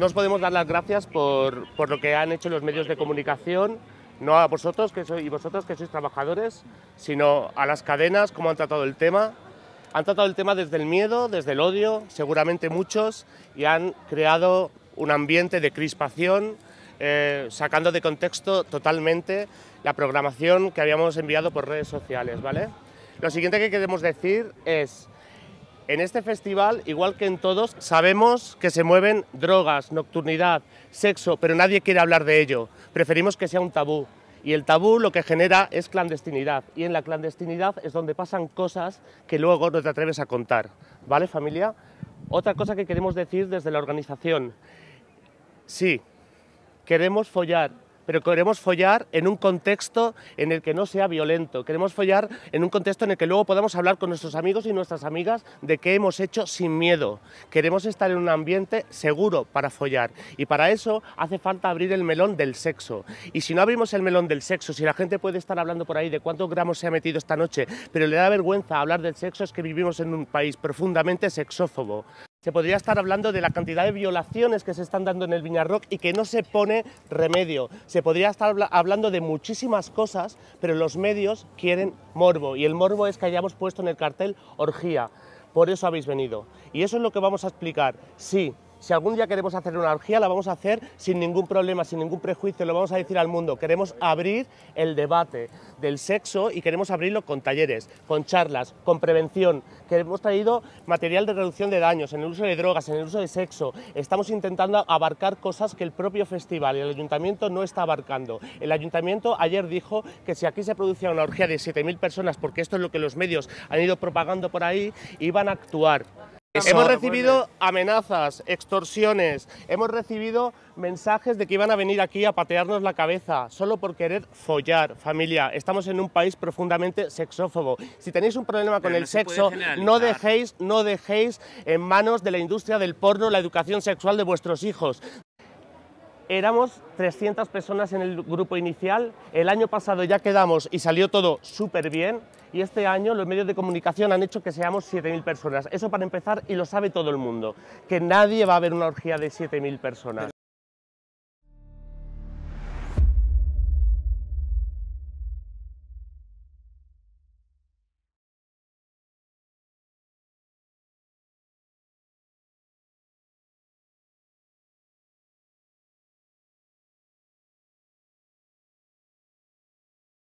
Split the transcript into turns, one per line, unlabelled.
no podemos dar las gracias por, lo que han hecho los medios de comunicación, no a vosotros que sois, y vosotros que sois trabajadores, sino a las cadenas, cómo han tratado el tema. Han tratado el tema desde el miedo, desde el odio, seguramente muchos, y han creado un ambiente de crispación, eh, sacando de contexto totalmente la programación que habíamos enviado por redes sociales. ¿vale? Lo siguiente que queremos decir es en este festival, igual que en todos, sabemos que se mueven drogas, nocturnidad, sexo, pero nadie quiere hablar de ello. Preferimos que sea un tabú. Y el tabú lo que genera es clandestinidad. Y en la clandestinidad es donde pasan cosas que luego no te atreves a contar. ¿Vale, familia? Otra cosa que queremos decir desde la organización. Sí, queremos follar pero queremos follar en un contexto en el que no sea violento, queremos follar en un contexto en el que luego podamos hablar con nuestros amigos y nuestras amigas de qué hemos hecho sin miedo. Queremos estar en un ambiente seguro para follar y para eso hace falta abrir el melón del sexo. Y si no abrimos el melón del sexo, si la gente puede estar hablando por ahí de cuántos gramos se ha metido esta noche, pero le da vergüenza hablar del sexo, es que vivimos en un país profundamente sexófobo. Se podría estar hablando de la cantidad de violaciones que se están dando en el Viñarroc y que no se pone remedio. Se podría estar hablando de muchísimas cosas, pero los medios quieren morbo y el morbo es que hayamos puesto en el cartel orgía. Por eso habéis venido. Y eso es lo que vamos a explicar. Sí, si algún día queremos hacer una orgía, la vamos a hacer sin ningún problema, sin ningún prejuicio, lo vamos a decir al mundo. Queremos abrir el debate del sexo y queremos abrirlo con talleres, con charlas, con prevención. Que hemos traído material de reducción de daños en el uso de drogas, en el uso de sexo. Estamos intentando abarcar cosas que el propio festival y el ayuntamiento no está abarcando. El ayuntamiento ayer dijo que si aquí se producía una orgía de 7.000 personas, porque esto es lo que los medios han ido propagando por ahí, iban a actuar. Hemos recibido amenazas, extorsiones, hemos recibido mensajes de que iban a venir aquí a patearnos la cabeza solo por querer follar, familia. Estamos en un país profundamente sexófobo. Si tenéis un problema con el sexo, no dejéis, no dejéis en manos de la industria del porno la educación sexual de vuestros hijos éramos 300 personas en el grupo inicial. El año pasado ya quedamos y salió todo súper bien. Y este año los medios de comunicación han hecho que seamos 7.000 personas. Eso para empezar y lo sabe todo el mundo, que nadie va a ver una orgía de 7.000 personas.